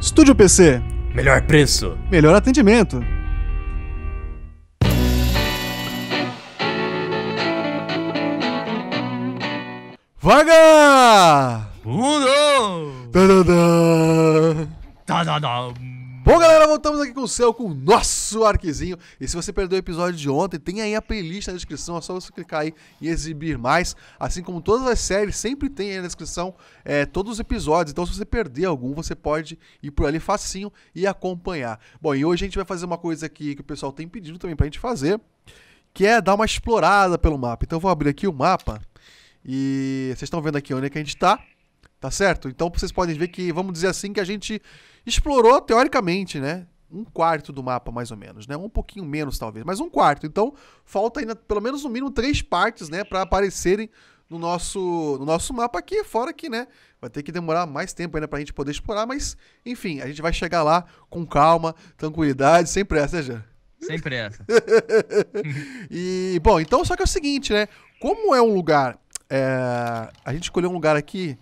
Estúdio PC. Melhor preço. Melhor atendimento. Vaga! Mundo! Tadadã! Tadadã! Bom, galera, voltamos aqui com o céu, com o nosso arquezinho. E se você perdeu o episódio de ontem, tem aí a playlist na descrição, é só você clicar aí e exibir mais. Assim como todas as séries, sempre tem aí na descrição é, todos os episódios. Então, se você perder algum, você pode ir por ali facinho e acompanhar. Bom, e hoje a gente vai fazer uma coisa aqui que o pessoal tem pedido também pra gente fazer, que é dar uma explorada pelo mapa. Então, eu vou abrir aqui o mapa e vocês estão vendo aqui onde é que a gente tá. Tá certo? Então vocês podem ver que, vamos dizer assim, que a gente explorou teoricamente, né? Um quarto do mapa, mais ou menos, né? Um pouquinho menos, talvez, mas um quarto. Então, falta ainda, pelo menos, no mínimo, três partes, né? para aparecerem no nosso, no nosso mapa aqui, fora que, né, vai ter que demorar mais tempo ainda pra gente poder explorar, mas, enfim, a gente vai chegar lá com calma, tranquilidade, sem pressa, né, Jean? Sem pressa. e, bom, então, só que é o seguinte, né, como é um lugar, é, a gente escolheu um lugar aqui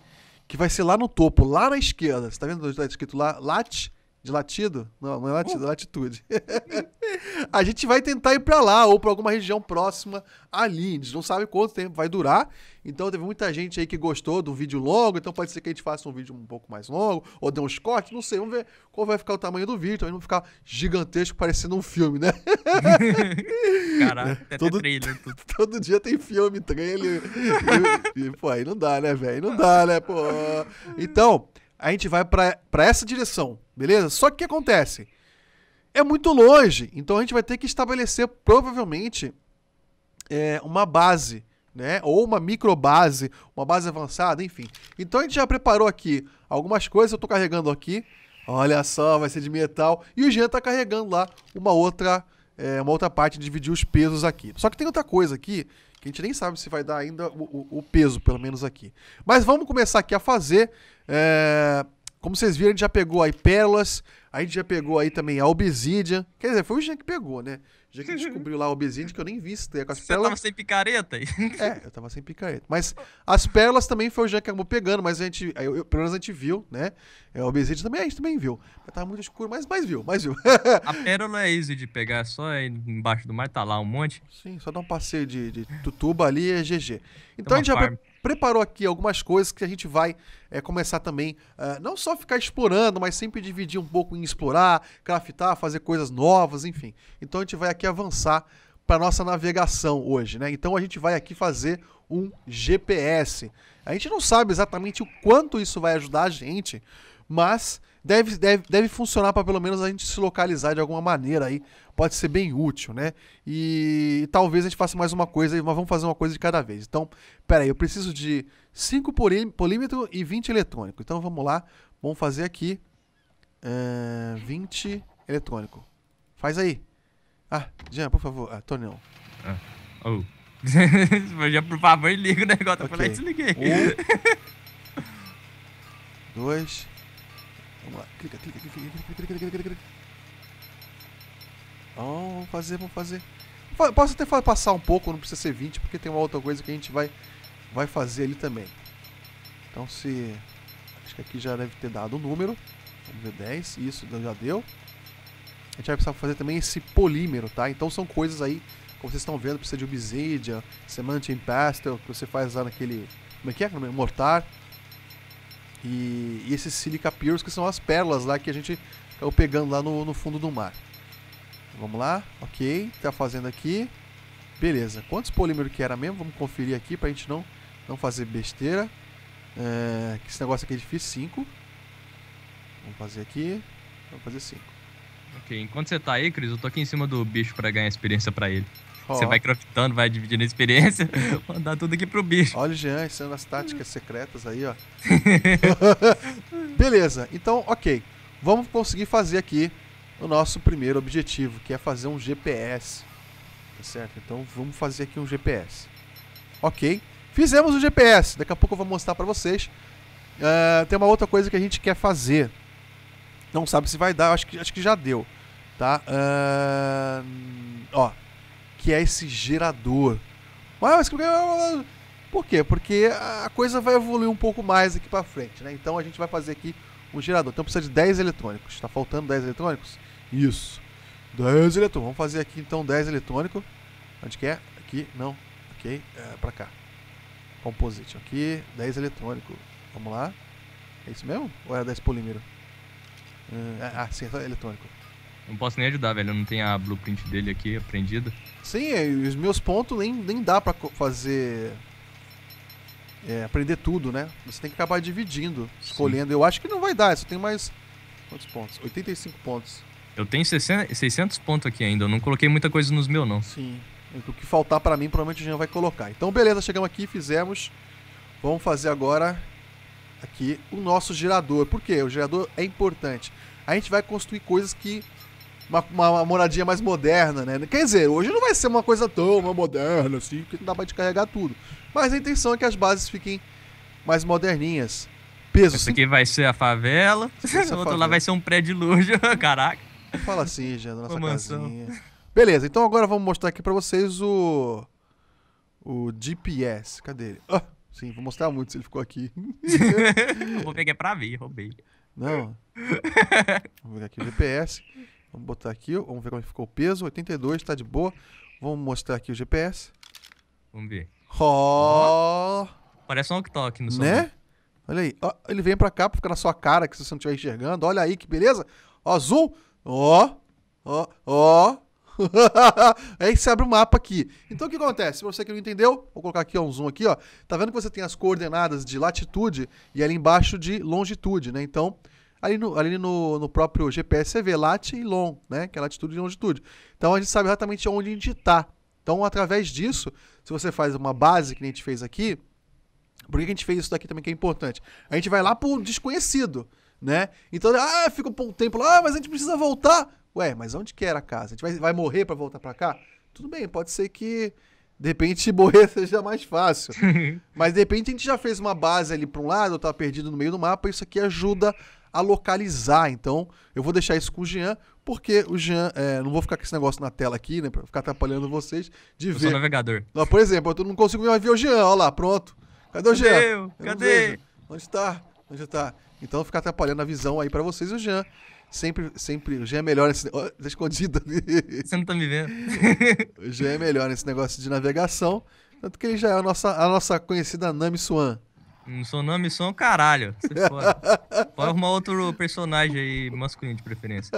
que vai ser lá no topo, lá na esquerda. Você tá vendo onde tá escrito lá? Lat de latido? Não, não é hum. latido, é latitude. a gente vai tentar ir para lá ou para alguma região próxima ali. A gente não sabe quanto tempo vai durar. Então teve muita gente aí que gostou do vídeo longo, então pode ser que a gente faça um vídeo um pouco mais longo, ou dê uns cortes, não sei, vamos ver qual vai ficar o tamanho do vídeo, talvez não ficar gigantesco parecendo um filme, né? Caraca, é, todo, trailer, tudo. todo dia tem filme, trailer. e, e, pô, aí não dá, né, velho? Não dá, né, pô? Então, a gente vai para essa direção Beleza? Só que o que acontece? É muito longe, então a gente vai ter que estabelecer provavelmente é, uma base, né? Ou uma microbase, uma base avançada, enfim. Então a gente já preparou aqui algumas coisas, eu estou carregando aqui. Olha só, vai ser de metal. E o Jean está carregando lá uma outra, é, uma outra parte, dividir os pesos aqui. Só que tem outra coisa aqui que a gente nem sabe se vai dar ainda o, o, o, peso, pelo menos aqui. Mas vamos começar aqui a fazer. É, como vocês viram, a gente já pegou aí Pérolas, a gente já pegou aí também a Obsidian. Quer dizer, foi o Jean que pegou, né? O Jean que descobriu lá a Obsidian, que eu nem vi se é com as Você pérolas. tava sem picareta aí? É, eu tava sem picareta. Mas as Pérolas também foi o Jean que acabou pegando, mas a gente, eu, eu, pelo menos a gente viu, né? É, a Obsidian também, a gente também viu. Mas tava muito escuro, mas, mas viu, mas viu. a Pérola é easy de pegar, é só aí embaixo do mar tá lá um monte. Sim, só dá um passeio de, de tutuba ali é GG. Então a gente já... Farm preparou aqui algumas coisas que a gente vai é, começar também, eh, não só ficar explorando, mas sempre dividir um pouco em explorar, craftar, fazer coisas novas, enfim. Então a gente vai aqui avançar para nossa navegação hoje, né? Então a gente vai aqui fazer um GPS. A gente não sabe exatamente o quanto isso vai ajudar a gente, mas deve, deve, deve funcionar para pelo menos a gente se localizar de alguma maneira aí. Pode ser bem útil, né? E talvez a gente faça mais uma coisa, mas vamos fazer uma coisa de cada vez. Então, peraí, eu preciso de 5 polímetro e 20 eletrônico. Então vamos lá, vamos fazer aqui uh, eh, 20 eletrônico. Faz aí. Ah, Jean, por favor. Ah, Tony não. Ah, oh. Já, por favor, liga o negócio. Okay. Eu falei, desliguei. Um, dois... Vamos lá. Clica, clica, clica, clica, clica, clica, clica, clica. Bom, vamos fazer, vamos fazer. Posso até passar um pouco, não precisa ser 20, porque tem uma outra coisa que a gente vai, vai fazer ali também. Então se... Acho que aqui já deve ter dado o um número. Vamos ver 10, isso já deu. A gente vai precisar fazer também esse polímero, tá? Então são coisas aí, como vocês estão vendo, precisa de obsidian, semantic pastel, que você faz lá naquele... Como é que é? Mortar. E, e, esses silica pearls, que são as pérolas lá que a gente caiu pegando lá no, no fundo do mar. Vamos lá, ok, tá fazendo aqui. Beleza, quantos polímeros que era mesmo? Vamos conferir aqui pra gente não, não fazer besteira. É, esse negócio aqui é difícil, 5. Vamos fazer aqui, vamos fazer 5. Ok, enquanto você tá aí, Cris, eu tô aqui em cima do bicho pra ganhar experiência pra ele. Você vai craftando, vai dividindo a experiência, mandar tudo aqui pro bicho. Olha o Jean ensinando as táticas secretas aí, ó. Beleza, então, ok. Vamos conseguir fazer aqui o nosso primeiro objetivo, que é fazer um GPS. Tá certo? Então vamos fazer aqui um GPS. Ok. Fizemos o GPS. Daqui a pouco eu vou mostrar para vocês. Uh, tem uma outra coisa que a gente quer fazer. Não sabe se vai dar, acho que, acho que já deu. Tá? Uh, ó, que é esse gerador. Mas por quê? Porque a coisa vai evoluir um pouco mais aqui para frente, né? Então a gente vai fazer aqui um gerador. Então precisa de 10 eletrônicos. Está faltando 10 eletrônicos? Isso. 10 eletrônicos. Vamos fazer aqui então 10 eletrônico. Onde que é? Aqui? Não. Ok. É, para cá. Composite aqui. 10 eletrônico. Vamos lá. É isso mesmo? Ou é 10 polímero? Hum, é, ah, sim, é eletrônico. Não posso nem ajudar, velho. Eu não tenho a blueprint dele aqui aprendida. Sim, é, os meus pontos nem, nem dá para fazer. É, aprender tudo, né? Você tem que acabar dividindo, escolhendo. Sim. Eu acho que não vai dar, só tem mais. Quantos pontos? 85 pontos. Eu tenho 600 pontos aqui ainda, eu não coloquei muita coisa nos meus, não. Sim. É o que faltar para mim, provavelmente o Jean vai colocar. Então, beleza, chegamos aqui, fizemos. Vamos fazer agora aqui o nosso gerador. Por quê? O gerador é importante. A gente vai construir coisas que uma, uma, moradia mais moderna, né? Quer dizer, hoje não vai ser uma coisa tão moderna assim, porque não dá pra descarregar tudo. Mas a intenção é que as bases fiquem mais moderninhas. Peso. Isso aqui vai ser a favela, esse outro lá vai ser um prédio luxo. caraca. Fala assim, já, nossa casinha. Beleza, então agora vamos mostrar aqui pra vocês o. O GPS. Cadê ele? Ah, sim, vou mostrar muito se ele ficou aqui. vou pegar é pra ver, roubei. Não. Vou pegar aqui o GPS. Vamos botar aqui, vamos ver como é ficou o peso. 82, tá de boa. Vamos mostrar aqui o GPS. Vamos ver. Ó! Oh! Parece um walkie no som. Né? né? Olha aí. ele vem pra cá pra ficar na sua cara, que se você não estiver enxergando. Olha aí, que beleza. Ó, zoom. Ó, ó, ó. aí é você abre o um mapa aqui. Então o que acontece? Pra você que não entendeu, vou colocar aqui um zoom aqui, ó. Tá vendo que você tem as coordenadas de latitude e ali embaixo de longitude, né? Então, ali no, ali no, no próprio GPS você vê lat e long, né? Que é latitude e longitude. Então a gente sabe exatamente onde está Então, através disso, se você faz uma base que a gente fez aqui, por que a gente fez isso daqui também que é importante? A gente vai lá pro desconhecido, né? Então, ah, fica um tempo lá, ah, mas a gente precisa voltar. Ué, mas onde que era a casa? A gente vai, vai morrer para voltar para cá? Tudo bem, pode ser que de repente morrer seja mais fácil. mas de repente a gente já fez uma base ali para um lado, eu tava perdido no meio do mapa, isso aqui ajuda a localizar. Então, eu vou deixar isso com o Jean, porque o Jean, é, não vou ficar com esse negócio na tela aqui, né, pra ficar atrapalhando vocês de eu ver. Sou navegador. Não, por exemplo, eu não consigo ver o Jean, olha lá, pronto. Cadê o Jean? Eu, eu cadê? Onde está? Onde está? Então, ficar atrapalhando a visão aí para vocês o Jean. Sempre, sempre, o Jean é melhor nesse. tá escondido Você não tá me vendo. o Jean é melhor nesse negócio de navegação. Tanto que ele já é a nossa, a nossa conhecida Nami Swan. Um sou não, um caralho. Você Pode arrumar outro personagem aí, masculino de preferência.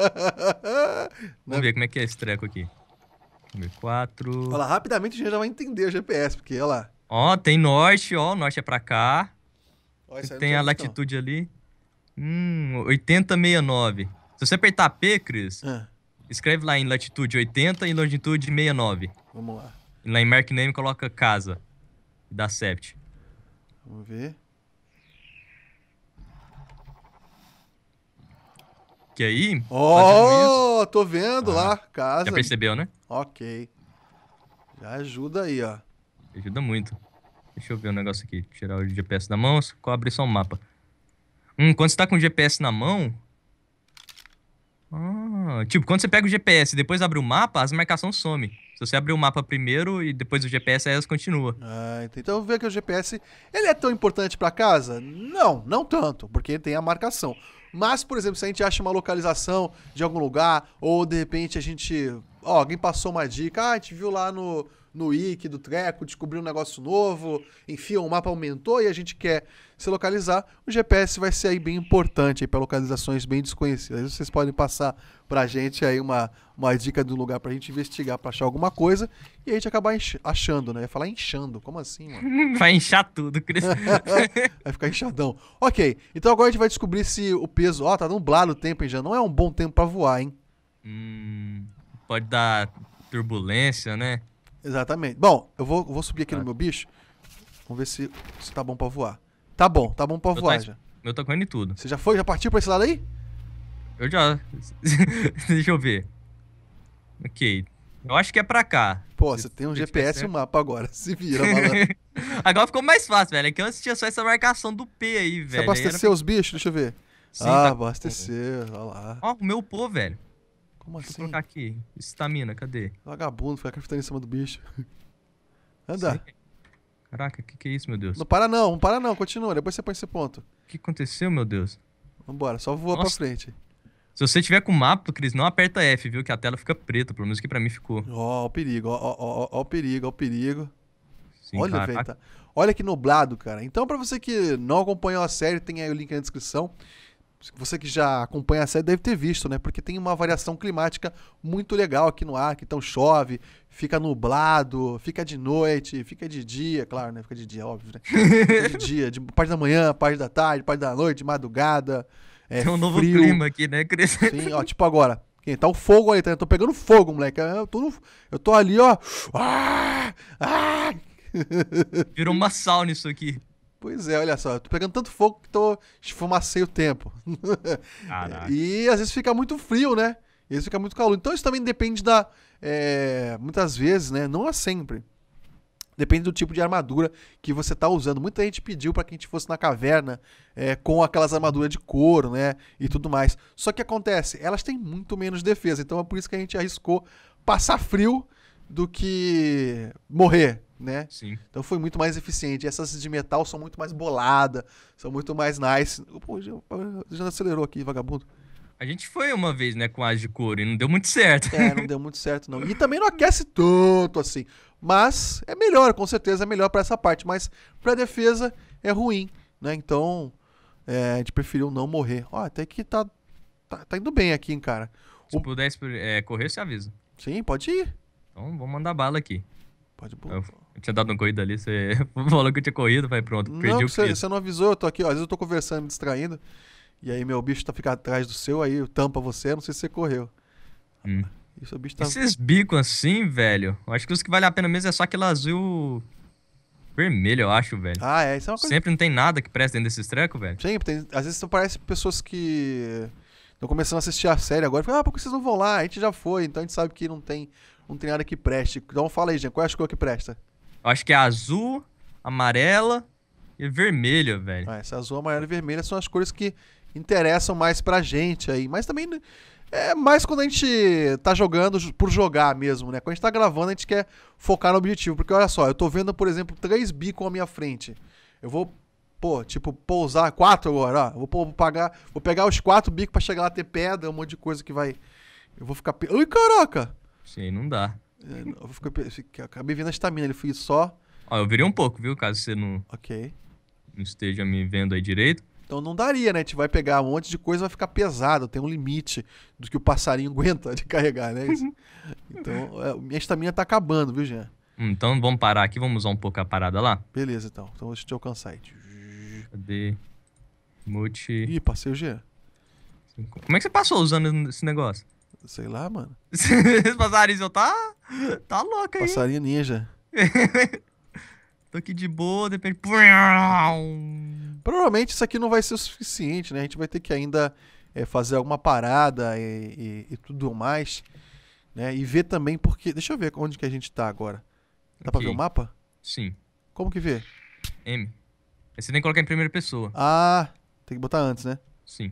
Vamos ver como é que é esse treco aqui. Vamos 4. Olha lá, rapidamente a gente já vai entender o GPS, porque olha lá. Ó, tem norte, ó, o norte é pra cá. Ó, tem a latitude não. ali. Hum, 8069. Se você apertar P, Cris, ah. escreve lá em latitude 80 e longitude 69. Vamos lá. E lá em Mark Name coloca casa. E dá sept. Vamos ver. Que aí? Ó, oh, tô vendo ah, lá, casa. Já percebeu, né? Ok. Já ajuda aí, ó. Ajuda muito. Deixa eu ver o um negócio aqui. Tirar o GPS da mão, abre só o um mapa. Hum, quando você tá com o GPS na mão... Ah, tipo, quando você pega o GPS e depois abre o mapa, as marcações somem. Se você abrir o mapa primeiro e depois o GPS, aí elas continuam. Ah, então vê que o GPS, ele é tão importante para casa? Não, não tanto, porque tem a marcação. Mas, por exemplo, se a gente acha uma localização de algum lugar, ou de repente a gente. Ó, alguém passou uma dica, ah, a gente viu lá no, no wiki do treco, descobrir um negócio novo, enfim, o mapa aumentou e a gente quer se localizar, o GPS vai ser aí bem importante para localizações bem desconhecidas. Vocês podem passar para a gente aí uma, uma dica de um lugar para a gente investigar, para achar alguma coisa e a gente acabar achando, né? Ia falar inchando, como assim, mano? Vai inchar tudo, Cris. vai ficar inchadão. Ok, então agora a gente vai descobrir se o peso. Ó, oh, tá nublado o tempo, hein? Já não é um bom tempo para voar, hein? Hum, pode dar turbulência, né? Exatamente. Bom, eu vou, eu vou subir aqui ah. no meu bicho. Vamos ver se, se tá bom pra voar. Tá bom, tá bom pra voar tô, já. Eu tô correndo em tudo. Você já foi? Já partiu pra esse lado aí? Eu já. Deixa eu ver. Ok. Eu acho que é pra cá. Pô, você tem um GPS e um mapa agora. Se vira, malandro. agora ficou mais fácil, velho. É que antes tinha só essa marcação do P aí, velho. Você abasteceu era... os bichos? Deixa eu ver. Sim, ah, tá... abasteceu. Olha lá. Ó, o meu pô, velho. Como assim? Deixa colocar aqui. Estamina, cadê? Vagabundo, fica craftando em cima do bicho. Anda. Sim. Caraca, o que, que é isso, meu Deus? Não para não, não para não, continua. Depois você põe esse ponto. O que aconteceu, meu Deus? Vambora, só voa Nossa. pra frente. Se você tiver com o mapa, Cris, não aperta F, viu? Que a tela fica preta, pelo menos que pra mim ficou. Ó, oh, o perigo, ó, ó, ó, o perigo, ó o perigo. Sim, Olha, velho, tá... Olha que nublado, cara. Então, pra você que não acompanhou a série, tem aí o link na descrição. Você que já acompanha a série deve ter visto, né? Porque tem uma variação climática muito legal aqui no Acre. Então chove, fica nublado, fica de noite, fica de dia, claro, né? Fica de dia, óbvio, né? Fica de dia, de parte da manhã, parte da tarde, parte da noite, madrugada. É tem um novo frio. clima aqui, né, Cris? Sim, ó, tipo agora. Tá o um fogo aí, tá? Eu tô pegando fogo, moleque. Eu tô, no... eu tô ali, ó. Ah! Ah! Virou uma sauna isso aqui. Pois é, olha só, tô pegando tanto fogo que tô esfumacei o tempo. Caraca. e às vezes fica muito frio, né? E às vezes fica muito calor. Então isso também depende da. É, muitas vezes, né? Não é sempre. Depende do tipo de armadura que você tá usando. Muita gente pediu para que a gente fosse na caverna é, com aquelas armaduras de couro, né? E tudo mais. Só que acontece, elas têm muito menos defesa. Então é por isso que a gente arriscou passar frio do que morrer, né? Sim. Então foi muito mais eficiente. Essas de metal são muito mais bolada, são muito mais nice. Pô, já, já acelerou aqui, vagabundo. A gente foi uma vez, né, com as de couro e não deu muito certo. É, não deu muito certo, não. E também não aquece tanto assim. Mas é melhor, com certeza é melhor para essa parte. Mas para defesa é ruim, né? Então é, a gente preferiu não morrer. Ó, até que tá, tá, tá indo bem aqui, hein, cara. Se o... pudesse é, correr, você avisa. Sim, pode ir. Então vou mandar bala aqui. Pode. Eu... Eu tinha dado um corrida ali, você falou que eu tinha corrido, vai pronto, perdi não, o você, você não avisou, eu tô aqui, ó, às vezes eu tô conversando, me distraindo, e aí meu bicho tá ficando atrás do seu, aí tampa você, não sei se você correu. Hum. Isso, bicho tá... Esses bicos assim, velho, eu acho que os que vale a pena mesmo é só aquele azul vermelho, eu acho, velho. Ah, é, isso é uma coisa... Sempre não tem nada que presta dentro desses trecos, velho. Sempre, tem... às vezes parece pessoas que estão começando a assistir a série agora, falam, ah, por que vocês não vão lá? A gente já foi, então a gente sabe que não tem, não tem nada que preste. Então fala aí, gente, qual é a escolha que presta? Eu acho que é azul, amarela e vermelha, velho. Ah, essa azul, amarela e vermelha são as cores que interessam mais pra gente aí. Mas também é mais quando a gente tá jogando por jogar mesmo, né? Quando a gente tá gravando, a gente quer focar no objetivo. Porque olha só, eu tô vendo, por exemplo, três bicos à minha frente. Eu vou, pô, tipo, pousar quatro agora, ó. Vou, vou, pagar, vou pegar os quatro bicos pra chegar lá ter pedra, um monte de coisa que vai. Eu vou ficar. Ui, caraca! Sim, não dá. É, eu, fiquei, acabei vendo a estamina, ele foi só. Ó, eu virei um pouco, viu? Caso você não, Ok. não esteja me vendo aí direito. Então não daria, né? A gente vai pegar um monte de coisa vai ficar pesado, tem um limite do que o passarinho aguenta de carregar, né? Então, é, minha estamina tá acabando, viu, Jean? Hum, então vamos parar aqui, vamos usar um pouco a parada lá. Beleza, então. Então deixa eu te alcançar aí. Cadê? Multi. Ih, passei o Jean. Como é que você passou usando esse negócio? Sei lá, mano. Esse passarinho tá. Tá louco aí. Passarinho ninja. Tô aqui de boa, depende Provavelmente isso aqui não vai ser o suficiente, né? A gente vai ter que ainda é, fazer alguma parada e, e, e, tudo mais. Né? E ver também, porque. Deixa eu ver onde que a gente tá agora. Dá okay. pra ver o mapa? Sim. Como que vê? M. Você tem que colocar em primeira pessoa. Ah, tem que botar antes, né? Sim.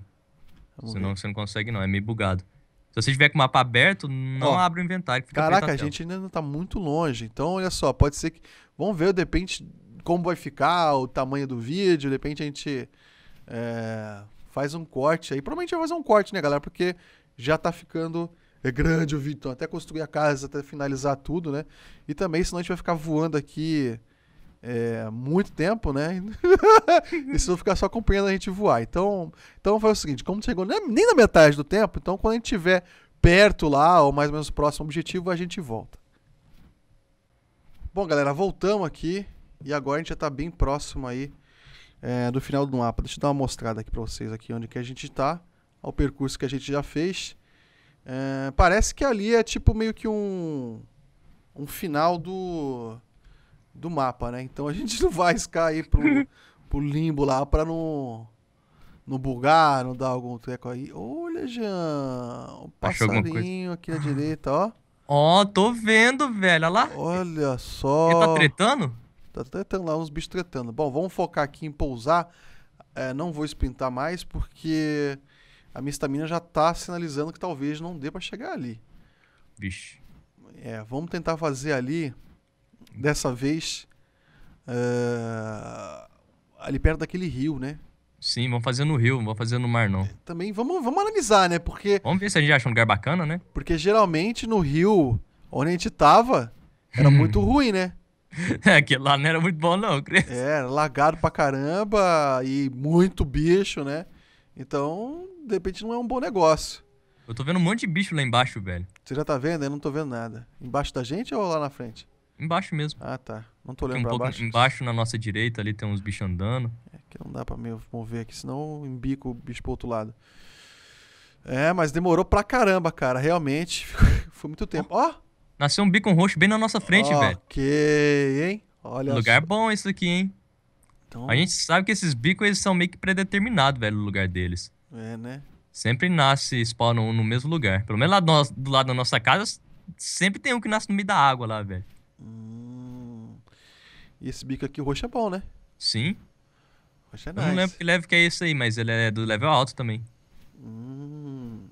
Senão você não consegue, não. É meio bugado. Se você tiver com o mapa aberto, não Ó, abre o inventário. caraca, a gente ainda não tá muito longe. Então, olha só, pode ser que. Vamos ver, de repente, como vai ficar o tamanho do vídeo. De repente, a gente é, faz um corte aí. Provavelmente vai fazer um corte, né, galera? Porque já tá ficando. É grande o vídeo, então, até construir a casa, até finalizar tudo, né? E também, senão a gente vai ficar voando aqui é, muito tempo, né? e se não ficar só acompanhando a gente voar. Então, então foi o seguinte: como chegou nem na metade do tempo, então quando a gente estiver perto lá, ou mais ou menos próximo ao objetivo, a gente volta. Bom, galera, voltamos aqui. E agora a gente já está bem próximo aí é, do final do mapa. Deixa eu dar uma mostrada aqui para vocês aqui onde que a gente está, ao percurso que a gente já fez. É, parece que ali é tipo meio que um, um final do do mapa, né? Então a gente não vai cair pro, pro limbo lá pra não, não bugar, não dar algum treco aí. Olha, Jean, o um passarinho aqui à direita, ó. Ó, oh, tô vendo, velho, olha lá. Olha só. Ele tá tretando? Tá tretando lá, uns bichos tretando. Bom, vamos focar aqui em pousar. É, não vou espintar mais, porque a minha estamina já tá sinalizando que talvez não dê para chegar ali. Vixe. É, vamos tentar fazer ali dessa vez uh, ali perto daquele rio, né? Sim, vamos fazer no rio, não vamos fazer no mar, não. É, também vamos, vamos analisar, né? Porque. Vamos ver se a gente acha um lugar bacana, né? Porque geralmente no rio onde a gente tava era hum. muito ruim, né? É, lá não era muito bom, não, Cris. É, lagado pra caramba e muito bicho, né? Então, de repente, não é um bom negócio. Eu tô vendo um monte de bicho lá embaixo, velho. Você já tá vendo? Eu não tô vendo nada. Embaixo da gente ou lá na frente? Embaixo mesmo. Ah, tá. Não tô lembrando. Um pouco embaixo na nossa direita ali tem uns bichos andando. É que não dá pra me mover aqui, senão eu embico o bicho pro outro lado. É, mas demorou pra caramba, cara. Realmente. Foi muito tempo. Ó! Oh. Nasceu um bico roxo bem na nossa frente, okay, velho. Ok, hein? Olha Lugar bom isso aqui, hein? Então... A gente sabe que esses bicos eles são meio que predeterminados, velho, o lugar deles. É, né? Sempre nasce spawn no, no mesmo lugar. Pelo menos lá do, do lado da nossa casa, sempre tem um que nasce no meio da água lá, velho. Hum. E esse bico aqui roxo é bom, né? Sim. Roxo é nice. Eu não lembro que leve que é esse aí, mas ele é do level alto também. Hum.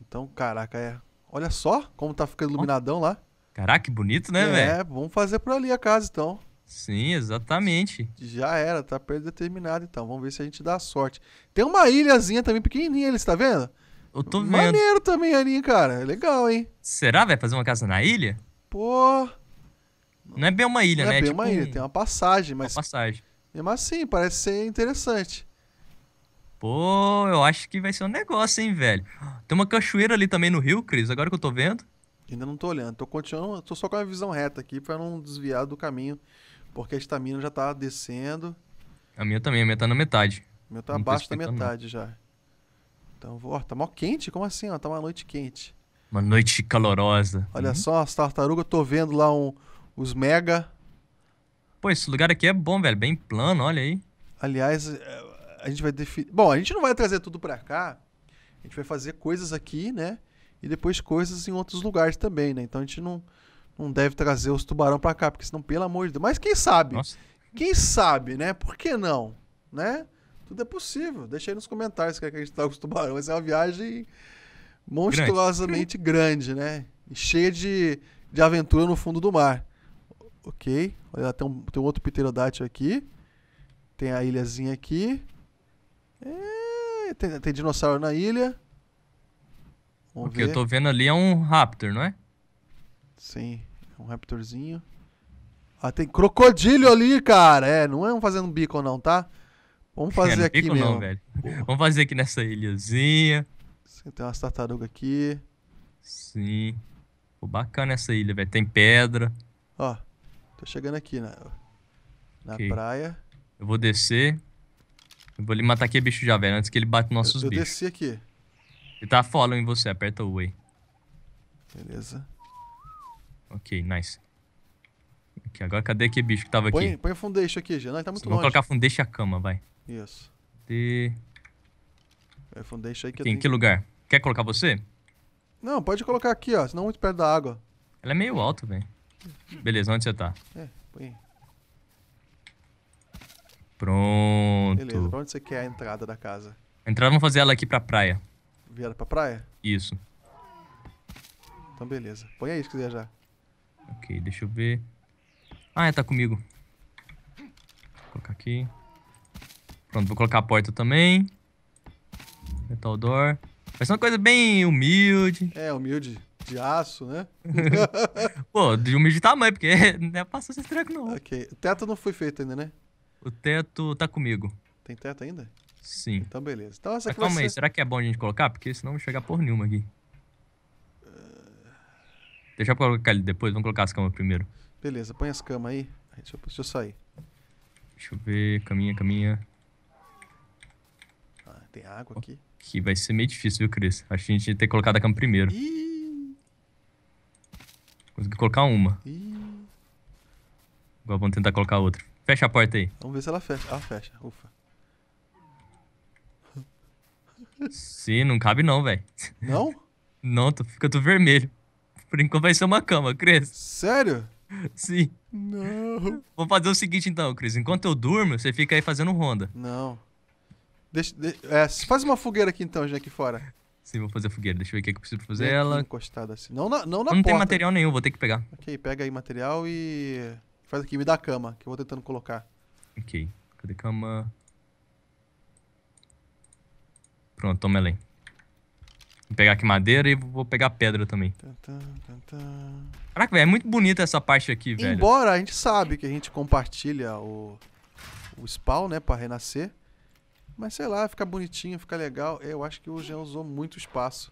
Então, caraca, é. Olha só como tá ficando iluminadão lá. Caraca, que bonito, né, é, velho? É, vamos fazer por ali a casa então. Sim, exatamente. Já era, tá predeterminado então. Vamos ver se a gente dá sorte. Tem uma ilhazinha também pequenininha ali, você tá vendo? Eu tô vendo. Maneiro também ali, cara. É legal, hein? Será, vai fazer uma casa na ilha? Pô. Não é bem uma ilha, não é né? É bem tipo uma ilha, um... tem uma passagem, mas. Uma passagem. Mesmo assim, parece ser interessante. Pô, eu acho que vai ser um negócio, hein, velho. Tem uma cachoeira ali também no rio, Cris, agora que eu tô vendo. Ainda não tô olhando, tô continuando, tô só com a visão reta aqui para não desviar do caminho, porque a estamina já tá descendo. A minha também, a minha tá na metade. O meu tá não abaixo da metade não. já. Então, ó, tá mó quente? Como assim, ó? Tá uma noite quente. Uma noite calorosa. Olha uhum. só, as tartarugas, tô vendo lá um, os mega. Pô, esse lugar aqui é bom, velho. Bem plano, olha aí. Aliás, é, a gente vai definir. Bom, a gente não vai trazer tudo para cá. A gente vai fazer coisas aqui, né? E depois coisas em outros lugares também, né? Então a gente não, não deve trazer os tubarão para cá, porque senão, pelo amor de Deus. Mas quem sabe? Nossa. Quem sabe, né? Por que não? Né? Tudo é possível. Deixa aí nos comentários se quer que a gente traga os tubarões é uma viagem monstruosamente grande, grande né? E cheia de, de aventura no fundo do mar. Ok. Olha lá, tem um, tem um outro pterodátil aqui. Tem a ilhazinha aqui. É, tem, tem, dinossauro na ilha. Vamos o que ver. eu tô vendo ali é um raptor, não é? Sim, é um raptorzinho. Ah, tem crocodilo ali, cara. É, não é um fazendo bico não, tá? Vamos é, fazer é, aqui bico mesmo. Não, velho. Vamos fazer aqui nessa ilhazinha. Sim, tem umas tartarugas aqui. Sim. Pô, bacana essa ilha, velho. Tem pedra. Ó, Tô chegando aqui na, na okay. praia. Eu vou descer. Eu vou lhe matar aqui bicho já, velho, antes que ele bate nossos eu, eu bichos. Eu desci aqui. Ele tá follow em você, aperta o way. Beleza. Ok, nice. Okay, agora cadê aquele bicho que tava põe, aqui? Põe o foundation aqui, já. Não, tá muito Vamos longe. colocar foundation e a cama, vai. Isso. De... Põe é foundation aí que Tem, eu tenho... que lugar? Quer colocar você? Não, pode colocar aqui, ó. Senão é muito perto da água. Ela é meio alta, velho. Beleza, onde você tá? É, põe aí. Pronto. Beleza, pra onde você quer a entrada da casa? A entrada, vamos fazer ela aqui pra praia. Vieram pra praia? Isso. Então, beleza. Põe aí se quiser já. Ok, deixa eu ver. Ah, é, tá comigo. Vou colocar aqui. Pronto, vou colocar a porta também. Metal door. Vai ser uma coisa bem humilde. É, humilde de aço, né? Pô, de um de tamanho, porque não é passar esse treco, não. Ok. O teto não foi feito ainda, né? O teto tá comigo. Tem teto ainda? Sim. Então, beleza. Então, essa Mas calma aí, será que é bom a gente colocar? Porque senão não chegar por nenhuma aqui. Uh... Deixa eu colocar ali depois, vamos colocar as camas primeiro. Beleza, põe as camas aí. Deixa eu, deixa eu sair. Deixa eu ver, caminha, caminha. Ah, tem água aqui. Que vai ser meio difícil, viu, Cris? Acho que a gente tem que ter colocado a cama primeiro. Ih! Consegui colocar uma. Ih. Agora vamos tentar colocar outra. Fecha a porta aí. Vamos ver se ela fecha. Ah, fecha. Ufa. Sim, não cabe não, velho. Não? Não, tu, fica tu vermelho. Por enquanto vai ser uma cama, Cris. Sério? Sim. Não. Vou fazer o seguinte então, Cris. Enquanto eu durmo, você fica aí fazendo ronda. Não. Deixa, de, é, faz uma fogueira aqui então, já aqui fora. Sim, vou fazer a fogueira. Deixa eu ver o que, é que eu preciso fazer ela. Encostada assim. Não não na não porta. tem material nenhum, vou ter que pegar. Ok, pega aí material e faz aqui, me dá a cama, que eu vou tentando colocar. Ok, cadê cama? Pronto, toma ela aí. Vou pegar aqui madeira e vou pegar pedra também. Caraca, velho, é muito bonita essa parte aqui, velho. Embora a gente sabe que a gente compartilha o, o spawn, né, pra renascer. Mas sei lá, fica bonitinho, fica legal. É, eu acho que o Jean usou muito espaço.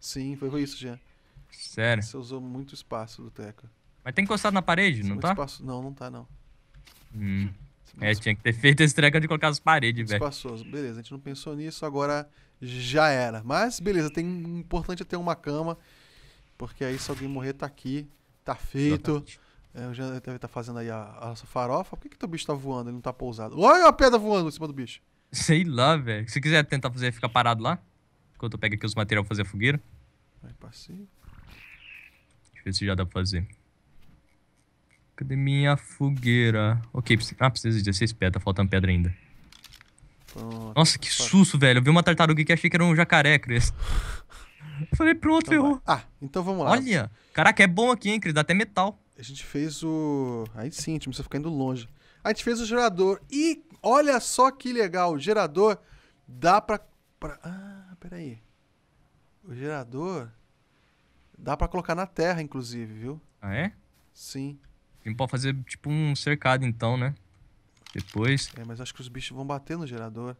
Sim, foi isso, Jean. Sério? Você usou muito espaço do Teca. Mas tem encostado na parede, não tá? Espaço... Não, não tá, não. Hum. É, tinha que ter feito esse treco de colocar as paredes, velho. Espaçoso. Beleza, a gente não pensou nisso, agora já era. Mas, beleza, tem importante é ter uma cama, porque aí se alguém morrer, tá aqui, tá feito. É, o Jean deve estar tá fazendo aí a, a, nossa farofa. Por que, que teu bicho tá voando? Ele não tá pousado. Olha a pedra voando em cima do bicho. Sei lá, velho. Se quiser tentar fazer, fica parado lá. Enquanto eu pego aqui os materiais pra fazer a fogueira. Vai, passeio. Deixa eu ver se já dá pra fazer. Cadê minha fogueira? Ok, ah, precisa de 16 pedras, tá faltando pedra ainda. Pronto, Nossa, que pronto. susto, velho. Eu vi uma tartaruga que achei que era um jacaré, Cris. Falei, pronto, então ferrou. Ah, então vamos lá. Olha, caraca, é bom aqui, hein, Cris? Dá até metal. A gente fez o... Aí sim, a gente precisa ficar indo longe a gente fez o gerador. E olha só que legal, o gerador dá pra... pra ah, peraí. O gerador dá pra colocar na terra, inclusive, viu? Ah, é? Sim. Tem pra fazer tipo um cercado então, né? Depois... É, mas acho que os bichos vão bater no gerador.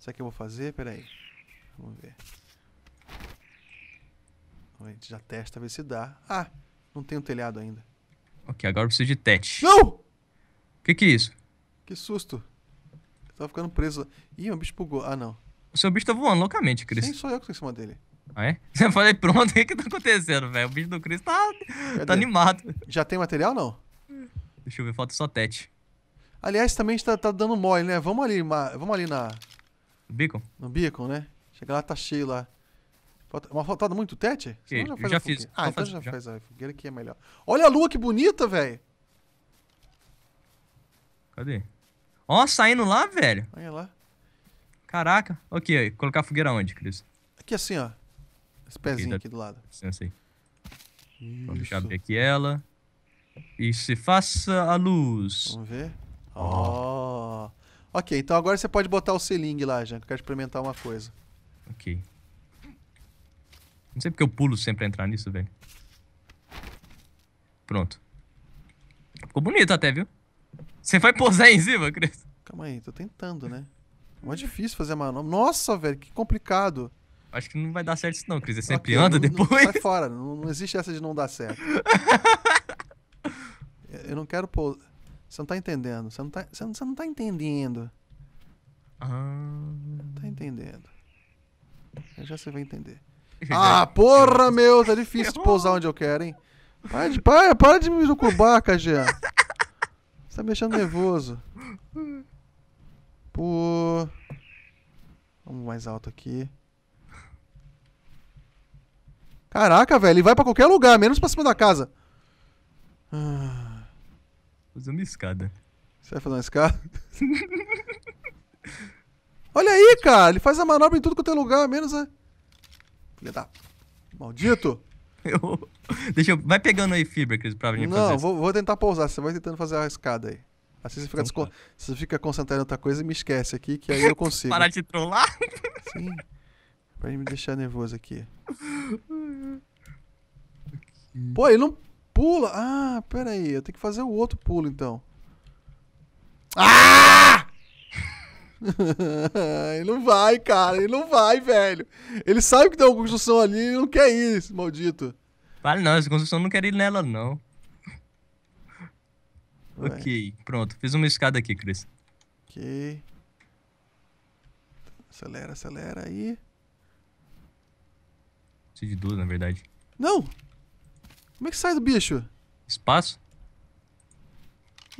Será que eu vou fazer? Peraí. Vamos ver. A gente já testa, ver se dá. Ah, não tem um telhado ainda. Ok, agora eu preciso de tete. Não! Que que é isso? Que susto. Eu tava ficando preso. Ih, o bicho bugou. Ah, não. O seu bicho tá voando loucamente, Cris. Sim, sou eu que tô em cima dele. Ah, é? Eu falei, pronto, o que que tá acontecendo, velho? O bicho do Cris tá, tá animado. Já tem material, não? Deixa eu ver, falta só tete. Aliás, também a gente tá, tá dando mole, né? Vamos ali, vamos ali na... No beacon? No beacon, né? Chega lá, tá cheio lá. Falta, Faltado muito tete? Sim, Já eu já fiz. Ah, então fazer, já, já faz a fogueira que é melhor. Olha a lua que bonita, velho. Cadê? Ó, saindo lá, velho. Olha lá. Caraca. Ok. okay, colocar fogueira onde, Cris? Aqui assim, ó. Esse pezinho aqui, aqui do lado. Sim, assim. Vamos deixar abrir aqui ela. E se faça a luz. Vamos ver. Ó. Oh. Ok, então agora você pode botar o ceiling lá, já. Eu quero experimentar uma coisa. Ok. Não sei porque eu pulo sempre a entrar nisso, velho. Pronto. Ficou bonito até, viu? Você vai posar em cima, Cris? Calma aí, tô tentando, né? É mó difícil fazer manobra. Nossa, velho, que complicado. Acho que não vai dar certo isso não, Cris. Você tá sempre okay, anda não, depois. Não, sai fora, não, não, existe essa de não dar certo. eu não quero pousar. Você não tá entendendo. Você não tá, você não, você não tá entendendo. Ah. Tá entendendo. Eu já você vai entender. Ah, porra, meu, tá difícil de pousar onde eu quero, hein? Para de, para, para de me curbar, KGA. Tá me deixando nervoso. Pô. Vamos mais alto aqui. Caraca, velho, ele vai pra qualquer lugar, menos pra cima da casa. Ah. Fazer uma escada. Você vai fazer uma escada? Olha aí, cara, ele faz a manobra em tudo quanto é lugar, menos a. Filha da. Maldito! Eu... Deixa eu... Vai pegando aí fibra, Cris, pra mim. Não, vou, vou, tentar pousar. Você vai tentando fazer a escada aí. Assim você fica, então tá. você fica concentrado em outra coisa e me esquece aqui, que aí eu consigo. Parar de trollar? Sim. Pra me deixar nervoso aqui. Pô, ele não pula. Ah, pera aí. Eu tenho que fazer o outro pulo, então. Ah! ele não vai, cara. Ele não vai, velho. Ele sabe que tem uma construção ali e não quer ir, esse maldito. Vale não, essa construção não quer ir nela, não. Ok, pronto. Fiz uma escada aqui, Cris. Ok. Acelera, acelera aí. Preciso de duas, na verdade. Não! Como é que sai do bicho? Espaço?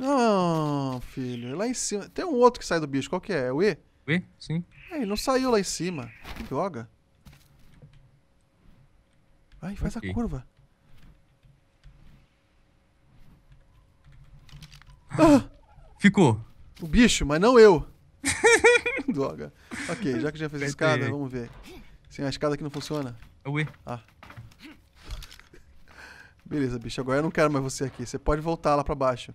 Não, ah, filho. Lá em cima. Tem um outro que sai do bicho. Qual que é? É o E? O E? Sim. Aí, não saiu lá em cima. Que droga. Vai, faz okay. a curva. Ah! Ficou. O bicho, mas não eu. droga. Ok, já que já fez a escada, vamos ver. Sim, a escada aqui não funciona. É o E. Ah. Beleza, bicho. Agora eu não quero mais você aqui. Você pode voltar lá pra baixo.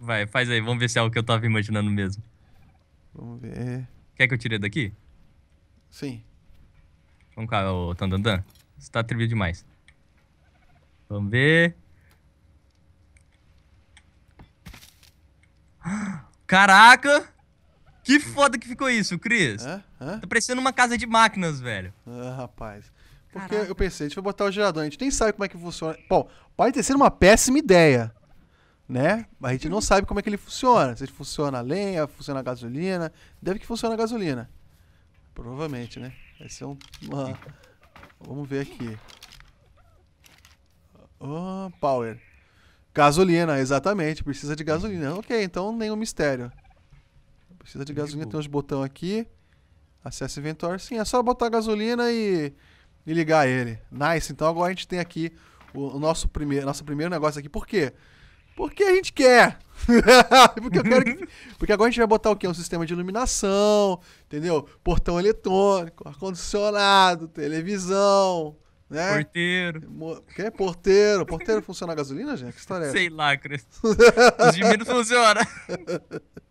Vai, faz aí, vamos ver se é o que eu tava imaginando mesmo. Vamos ver. Quer que eu tire daqui? Sim. Vamos cá, ô Tandandan. Você tá atrevido demais. Vamos ver. Caraca! Que foda que ficou isso, Cris. Tá parecendo uma casa de máquinas, velho. Ah, rapaz. Porque Caraca. eu pensei, deixa eu botar o gerador, a gente nem sabe como é que funciona. Bom, pode ter sido uma péssima ideia né? A gente não uhum. sabe como é que ele funciona. Se ele funciona a lenha, funciona a gasolina. Deve que funciona a gasolina. Provavelmente, né? Vai ser é um, uma... Vamos ver aqui. Oh, power. Gasolina, exatamente. Precisa de gasolina. Ok, então nenhum mistério. Precisa de gasolina. Tem uns botão aqui. Acesso inventório. Sim, é só botar gasolina e, e ligar ele. Nice. Então agora a gente tem aqui o, o nosso primeiro, nosso primeiro negócio aqui. Por quê? Porque porque a gente quer. porque eu quero que... Porque agora a gente vai botar o quê? Um sistema de iluminação, entendeu? Portão eletrônico, ar-condicionado, televisão, né? Porteiro. quer Que? Porteiro. Porteiro funciona a gasolina, gente? Que história é essa? Sei lá, Cris. Os de funciona.